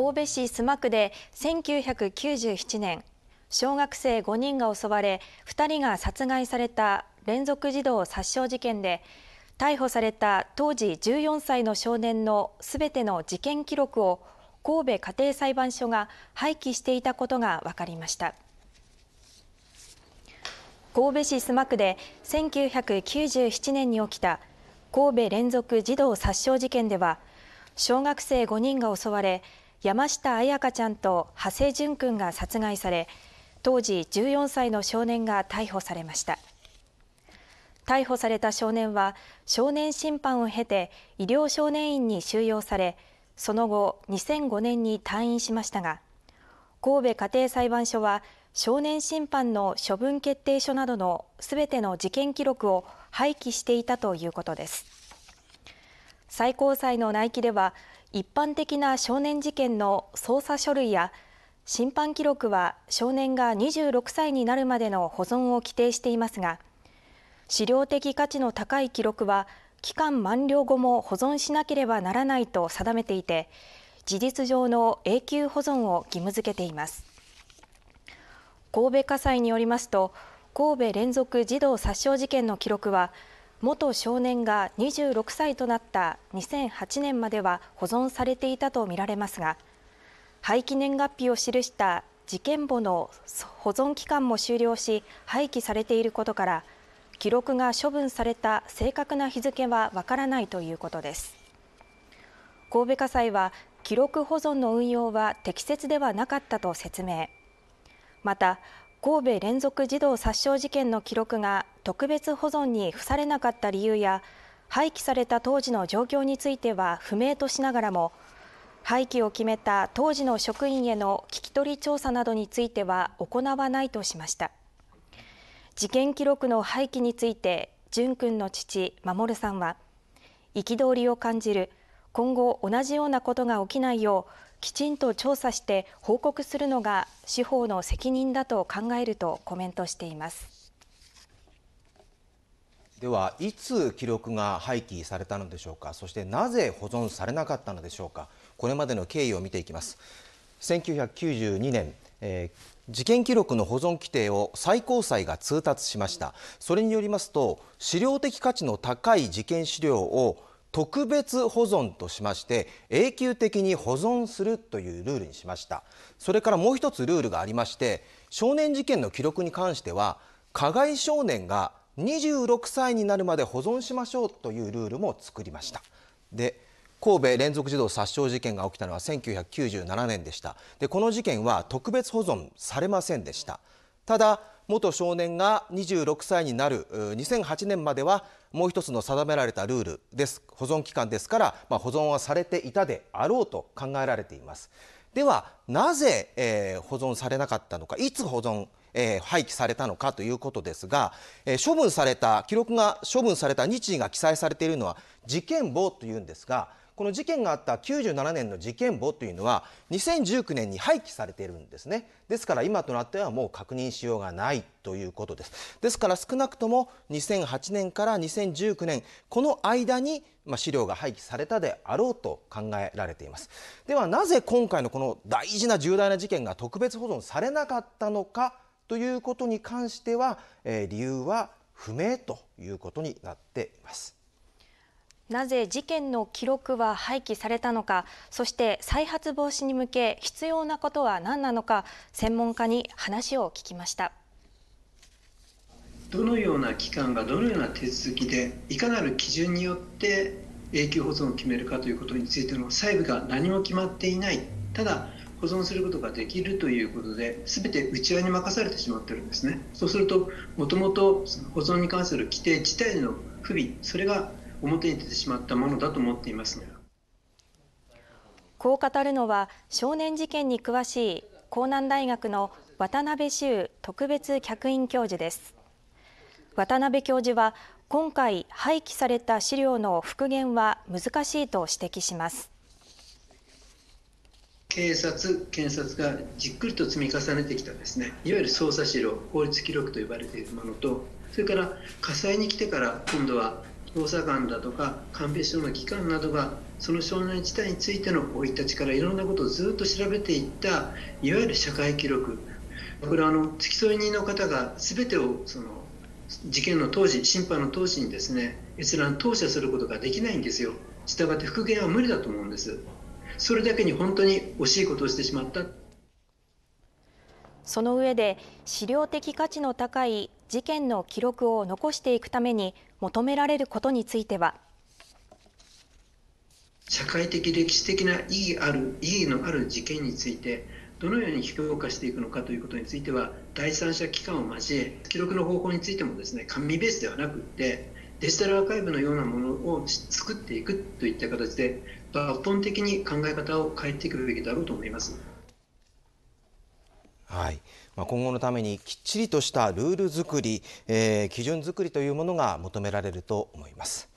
神戸市須磨区で1997年小学生5人が襲われ2人が殺害された連続児童殺傷事件で逮捕された当時14歳の少年のすべての事件記録を神戸家庭裁判所が廃棄していたことが分かりました神戸市須磨区で1997年に起きた神戸連続児童殺傷事件では小学生5人が襲われ山下彩香ちゃんと長谷淳君が殺害され当時14歳の少年が逮捕されました逮捕された少年は少年審判を経て医療少年院に収容されその後2005年に退院しましたが神戸家庭裁判所は少年審判の処分決定書などのすべての事件記録を廃棄していたということです最高裁の内規では一般的な少年事件の捜査書類や審判記録は少年が26歳になるまでの保存を規定していますが資料的価値の高い記録は期間満了後も保存しなければならないと定めていて事実上の永久保存を義務付けています神戸家裁によりますと神戸連続児童殺傷事件の記録は元少年が26歳となった2008年までは保存されていたとみられますが廃棄年月日を記した事件簿の保存期間も終了し廃棄されていることから記録が処分された正確な日付はわからないということです神戸家裁は記録保存の運用は適切ではなかったと説明また神戸連続児童殺傷事件の記録が特別保存に付されなかった理由や廃棄された当時の状況については不明としながらも廃棄を決めた当時の職員への聞き取り調査などについては行わないとしました事件記録の廃棄について淳君の父守さんは憤りを感じる今後同じようなことが起きないようきちんと調査して報告するのが司法の責任だと考えるとコメントしていますではいつ記録が廃棄されたのでしょうかそしてなぜ保存されなかったのでしょうかこれまでの経緯を見ていきます1992年、えー、事件記録の保存規定を最高裁が通達しましたそれによりますと資料的価値の高い事件資料を特別保存としまして永久的に保存するというルールにしましたそれからもう一つルールがありまして少年事件の記録に関しては加害少年が26歳になるまで保存しましょうというルールも作りましたで神戸連続児童殺傷事件が起きたのは1997年でしたでこの事件は特別保存されませんでしたただ元少年が26歳になる2008年まではもう一つの定められたルールです保存期間ですから、まあ、保存はされていたであろうと考えられていますではなぜ、えー、保存されなかったのかいつ保存、えー、廃棄されたのかということですが、えー、処分された記録が処分された日時が記載されているのは事件簿というんですがこの事件があった97年の事件簿というのは2019年に廃棄されているんですねですから今となってはもう確認しようがないということですですから少なくとも2008年から2019年この間にま資料が廃棄されたであろうと考えられていますではなぜ今回のこの大事な重大な事件が特別保存されなかったのかということに関しては、え理由は不明ということになっています。なぜ事件の記録は廃棄されたのかそして再発防止に向け必要なことは何なのか専門家に話を聞きましたどのような機関がどのような手続きでいかなる基準によって永久保存を決めるかということについての細部が何も決まっていないただ保存することができるということですべて内輪に任されてしまってるんですねそうするともともと保存に関する規定自体の不備それが表に出てしまったものだと思っていますが。こう語るのは少年事件に詳しい江南大学の渡辺修特別客員教授です渡辺教授は今回廃棄された資料の復元は難しいと指摘します警察、検察がじっくりと積み重ねてきたですねいわゆる捜査資料、法律記録と呼ばれているものとそれから火災に来てから今度は捜査官だとか鑑別所の機関などがその少年自体についての生い立ちからいろんなことをずっと調べていったいわゆる社会記録これはあの付き添い人の方が全てをその事件の当時審判の当時にですね閲覧当社することができないんですよしたがって復元は無理だと思うんですそれだけに本当に惜しいことをしてしまったその上で資料的価値の高い事件の記録を残していくために求められることについては社会的歴史的な意義ある意義のある事件についてどのように評価していくのかということについては第三者機関を交え記録の方法についてもですね紙ベースではなくてデジタルアーカイブのようなものを作っていくといった形で抜本的に考え方を変えていくべきだろうと思います。はいまあ、今後のためにきっちりとしたルール作り、えー、基準作りというものが求められると思います。